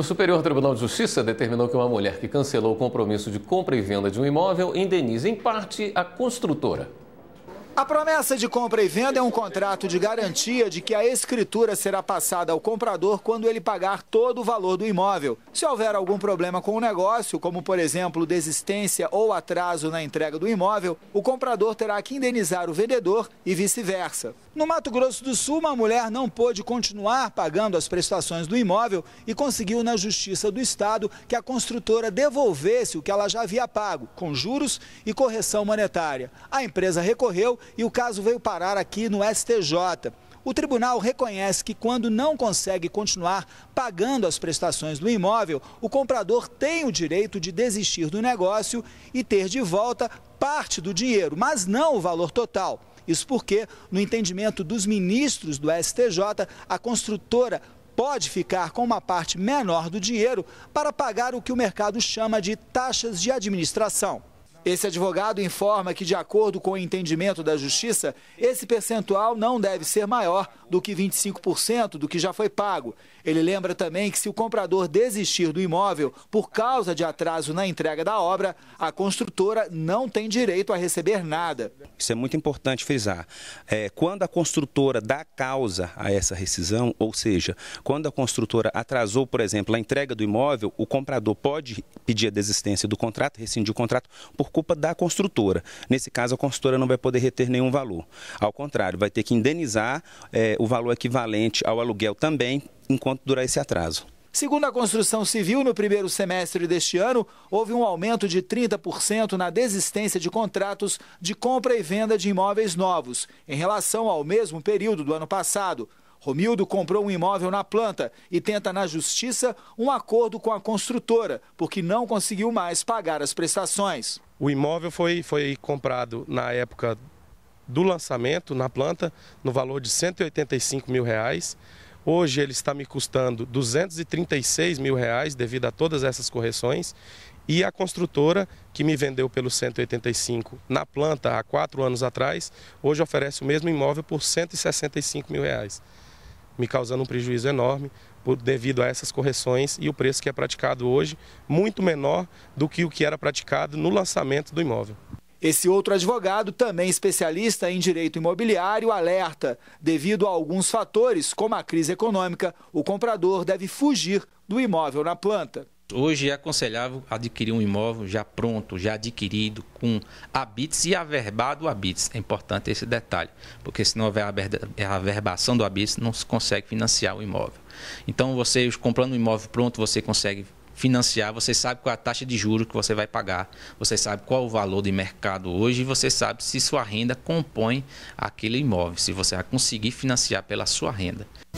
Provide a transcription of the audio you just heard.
O Superior Tribunal de Justiça determinou que uma mulher que cancelou o compromisso de compra e venda de um imóvel indenize em parte a construtora. A promessa de compra e venda é um contrato de garantia de que a escritura será passada ao comprador quando ele pagar todo o valor do imóvel. Se houver algum problema com o negócio, como por exemplo desistência ou atraso na entrega do imóvel, o comprador terá que indenizar o vendedor e vice-versa. No Mato Grosso do Sul, uma mulher não pôde continuar pagando as prestações do imóvel e conseguiu na Justiça do Estado que a construtora devolvesse o que ela já havia pago, com juros e correção monetária. A empresa recorreu e o caso veio parar aqui no STJ. O tribunal reconhece que, quando não consegue continuar pagando as prestações do imóvel, o comprador tem o direito de desistir do negócio e ter de volta parte do dinheiro, mas não o valor total. Isso porque, no entendimento dos ministros do STJ, a construtora pode ficar com uma parte menor do dinheiro para pagar o que o mercado chama de taxas de administração. Esse advogado informa que, de acordo com o entendimento da Justiça, esse percentual não deve ser maior do que 25% do que já foi pago. Ele lembra também que, se o comprador desistir do imóvel por causa de atraso na entrega da obra, a construtora não tem direito a receber nada. Isso é muito importante frisar. É, quando a construtora dá causa a essa rescisão, ou seja, quando a construtora atrasou, por exemplo, a entrega do imóvel, o comprador pode pedir a desistência do contrato, rescindir o contrato por culpa da construtora. Nesse caso, a construtora não vai poder reter nenhum valor. Ao contrário, vai ter que indenizar é, o valor equivalente ao aluguel também, enquanto durar esse atraso. Segundo a construção civil, no primeiro semestre deste ano, houve um aumento de 30% na desistência de contratos de compra e venda de imóveis novos, em relação ao mesmo período do ano passado. Romildo comprou um imóvel na planta e tenta na justiça um acordo com a construtora, porque não conseguiu mais pagar as prestações. O imóvel foi, foi comprado na época do lançamento na planta no valor de 185 mil reais. Hoje ele está me custando 236 mil reais devido a todas essas correções e a construtora que me vendeu pelo 185 na planta há quatro anos atrás, hoje oferece o mesmo imóvel por 165 mil reais me causando um prejuízo enorme por, devido a essas correções e o preço que é praticado hoje, muito menor do que o que era praticado no lançamento do imóvel. Esse outro advogado, também especialista em direito imobiliário, alerta: devido a alguns fatores, como a crise econômica, o comprador deve fugir do imóvel na planta. Hoje é aconselhável adquirir um imóvel já pronto, já adquirido, com habites e averbado habites. É importante esse detalhe, porque se não houver a averbação do habites, não se consegue financiar o imóvel. Então, você comprando um imóvel pronto, você consegue financiar, você sabe qual é a taxa de juros que você vai pagar, você sabe qual é o valor de mercado hoje e você sabe se sua renda compõe aquele imóvel, se você vai conseguir financiar pela sua renda.